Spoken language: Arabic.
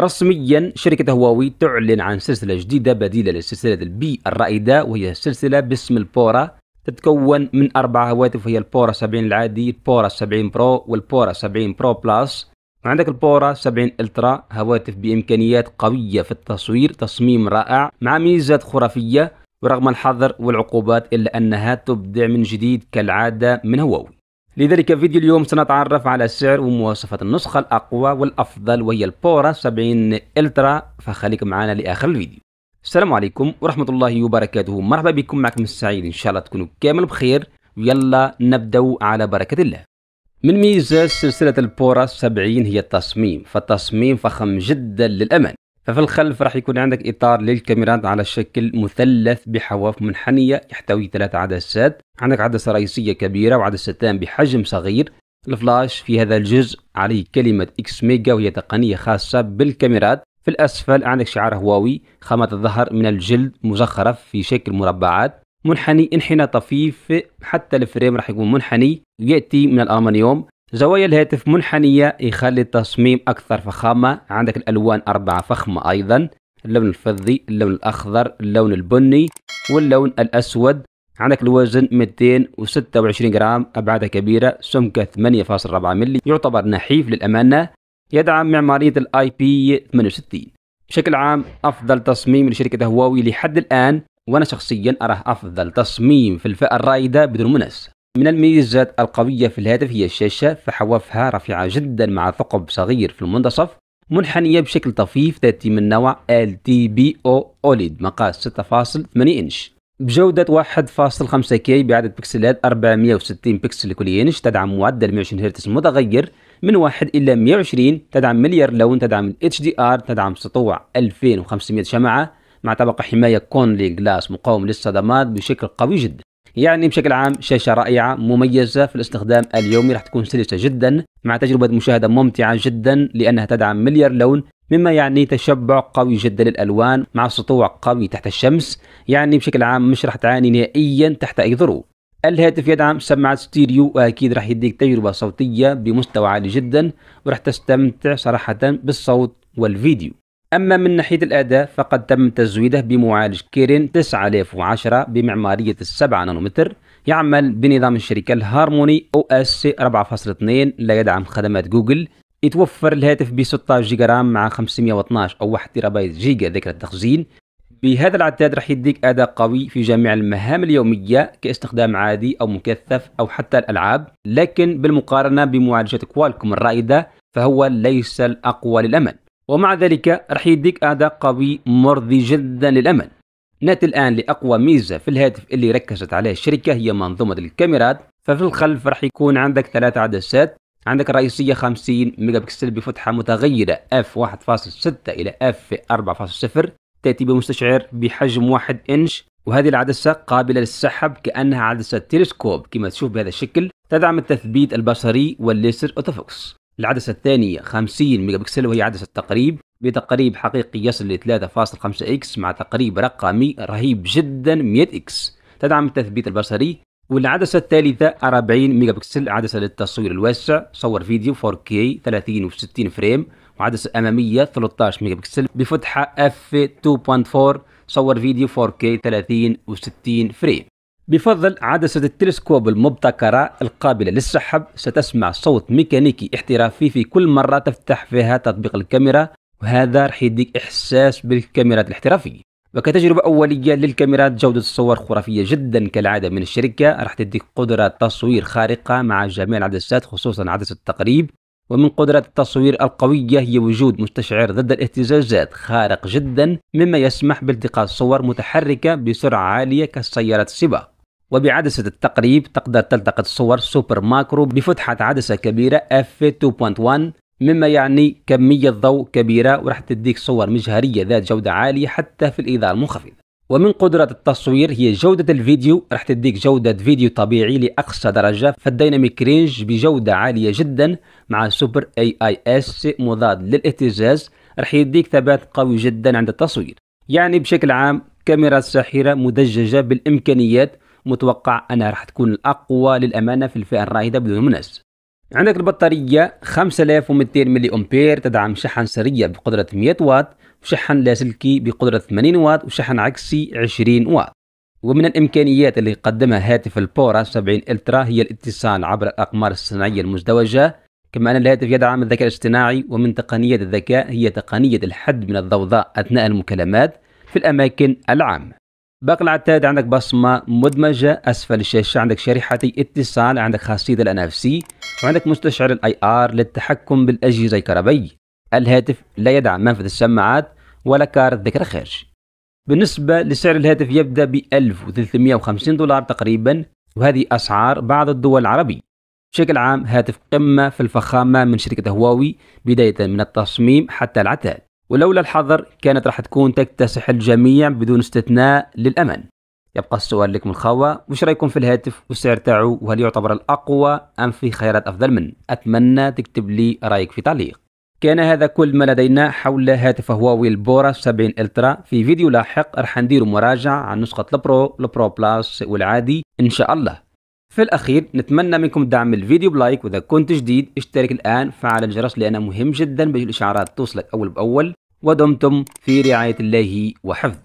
رسميا شركة هواوي تعلن عن سلسلة جديدة بديلة لسلسلة البي الرائدة وهي سلسلة باسم البورا تتكون من أربع هواتف وهي البورا 70 العادي البورا 70 برو والبورا 70 برو بلس وعندك البورا 70 الترا هواتف بإمكانيات قوية في التصوير تصميم رائع مع ميزات خرافية ورغم الحظر والعقوبات إلا أنها تبدع من جديد كالعادة من هواوي لذلك فيديو اليوم سنتعرف على سعر ومواصفات النسخة الأقوى والأفضل وهي البورا 70 الترا فخليك معنا لآخر الفيديو السلام عليكم ورحمة الله وبركاته مرحبا بكم معكم السعيد إن شاء الله تكونوا كامل بخير يلا نبدأ على بركة الله من ميزة سلسلة البورا 70 هي التصميم فالتصميم فخم جدا للأمان ففي الخلف راح يكون عندك إطار للكاميرات على شكل مثلث بحواف منحنية يحتوي ثلاث عدسات عندك عدسة رئيسية كبيرة وعدستان بحجم صغير الفلاش في هذا الجزء عليه كلمة إكس ميجا وهي تقنية خاصة بالكاميرات في الأسفل عندك شعار هواوي خامة الظهر من الجلد مزخرف في شكل مربعات منحني انحناء طفيف حتى الفريم راح يكون منحني يأتي من الألمنيوم زوايا الهاتف منحنية يخلي التصميم أكثر فخامة عندك الألوان أربعة فخمة أيضا اللون الفضي اللون الأخضر اللون البني واللون الأسود عندك الوزن 226 جرام أبعادها كبيرة سمكة 8.4 ملي يعتبر نحيف للأمانة يدعم معمارية الاي بي 68 بشكل عام أفضل تصميم لشركة هواوي لحد الآن وأنا شخصيا أراه أفضل تصميم في الفئة الرائدة بدون منس من الميزات القوية في الهاتف هي الشاشة فحوافها رفيعة جدا مع ثقب صغير في المنتصف منحنية بشكل طفيف تأتي من نوع LTBO OLED مقاس 6.8 إنش بجودة 1.5 1.5K بعدد بكسلات 460 بكسل لكل إنش تدعم معدل 120 هرتز متغير من 1 إلى 120 تدعم مليار لون تدعم HDR تدعم سطوع 2500 شمعة مع طبقة حماية كونلي جلاس مقاوم للصدمات بشكل قوي جدا يعني بشكل عام شاشة رائعة مميزة في الاستخدام اليومي راح تكون سلسة جدا مع تجربة مشاهدة ممتعة جدا لأنها تدعم مليار لون مما يعني تشبع قوي جدا للألوان مع سطوع قوي تحت الشمس يعني بشكل عام مش راح تعاني نهائيا تحت أي ظروف الهاتف يدعم سماعات ستيريو واكيد راح يديك تجربه صوتيه بمستوى عالي جدا وراح تستمتع صراحه بالصوت والفيديو أما من ناحية الأداء فقد تم تزويده بمعالج كيرين 9010 بمعمارية 7 نانومتر يعمل بنظام الشركة الهارموني او اس 4.2 لا يدعم خدمات جوجل يتوفر الهاتف ب 16 جيجا رام مع 512 او 1 تيرابايت جيجا ذاكرة تخزين بهذا العداد راح يديك أداء قوي في جميع المهام اليومية كاستخدام عادي أو مكثف أو حتى الألعاب لكن بالمقارنة بمعالجات كوالكوم الرائدة فهو ليس الأقوى للأمل ومع ذلك راح يديك أداء قوي مرضي جدا للأمل نأتي الآن لأقوى ميزة في الهاتف اللي ركزت عليه الشركة هي منظومة الكاميرات ففي الخلف راح يكون عندك ثلاث عدسات عندك الرئيسية 50 ميجا بكسل بفتحة متغيرة f1.6 إلى f4.0 تأتي بمستشعر بحجم 1 إنش وهذه العدسة قابلة للسحب كأنها عدسة تلسكوب كما تشوف بهذا الشكل تدعم التثبيت البصري والليسر أوتوفوكس العدسة الثانية 50 ميجا بكسل وهي عدسة تقريب بتقريب حقيقي يصل ل 3.5 اكس مع تقريب رقمي رهيب جدا 100 اكس تدعم التثبيت البصري والعدسة الثالثة 40 ميجا بكسل عدسة للتصوير الواسع صور فيديو 4K 30 و 60 فريم وعدسة أمامية 13 ميجا بكسل بفتحة f2.4 صور فيديو 4K 30 و 60 فريم بفضل عدسة التلسكوب المبتكرة القابلة للسحب ستسمع صوت ميكانيكي احترافي في كل مرة تفتح فيها تطبيق الكاميرا وهذا راح يديك إحساس بالكاميرات الاحترافية وكتجربة أولية للكاميرات جودة الصور خرافية جدا كالعادة من الشركة راح تديك قدرة تصوير خارقة مع جميع العدسات خصوصا عدسة التقريب ومن قدرات التصوير القوية هي وجود مستشعر ضد الاهتزازات خارق جدا مما يسمح بالتقاط صور متحركة بسرعة عالية كالسيارات السباق وبعدسة التقريب تقدر تلتقط صور سوبر ماكرو بفتحة عدسة كبيرة f2.1 مما يعني كمية ضوء كبيرة وراح تديك صور مجهرية ذات جودة عالية حتى في الإضاءة المنخفضة ومن قدرة التصوير هي جودة الفيديو راح تديك جودة فيديو طبيعي لأقصى درجة فالديناميك رينج بجودة عالية جدا مع سوبر اي اي اس مضاد للاهتزاز راح يديك ثبات قوي جدا عند التصوير يعني بشكل عام كاميرا ساحرة مدججة بالإمكانيات متوقع أنها راح تكون الأقوى للأمانة في الفئة الرائدة بدون منافس عندك البطارية 5200 ملي أمبير تدعم شحن سريع بقدرة 100 واط وشحن لاسلكي بقدرة 80 واط وشحن عكسي 20 واط ومن الإمكانيات اللي قدمها هاتف البورا 70 الترا هي الاتصال عبر الأقمار الصناعية المزدوجة كما أن الهاتف يدعم الذكاء الاصطناعي ومن تقنيات الذكاء هي تقنية الحد من الضوضاء أثناء المكالمات في الأماكن العامة باقي العتاد عندك بصمة مدمجة أسفل الشاشة عندك شريحة اتصال عندك خاصية الان اف سي وعندك مستشعر الاي ار للتحكم بالأجهزة الكهربي الهاتف لا يدعم منفذ السماعات ولا كارت ذكرى خارج بالنسبة لسعر الهاتف يبدأ ب 1350 دولار تقريبا وهذه أسعار بعض الدول العربية بشكل عام هاتف قمة في الفخامة من شركة هواوي بداية من التصميم حتى العتاد ولولا الحظر كانت راح تكون تكتسح الجميع بدون استثناء للأمان يبقى السؤال لكم الخوة وش رايكم في الهاتف والسعر تاعو وهل يعتبر الأقوى أم في خيارات أفضل منه أتمنى تكتب لي رأيك في تعليق كان هذا كل ما لدينا حول هاتف هواوي البورا 70 الترا في فيديو لاحق راح ندير مراجعة عن نسخة البرو البرو بلاس والعادي إن شاء الله في الأخير نتمنى منكم دعم الفيديو بلايك وإذا كنت جديد اشترك الآن فعل الجرس لأنه مهم جدا باش الإشعارات توصلك أول بأول ودمتم في رعاية الله وحفظه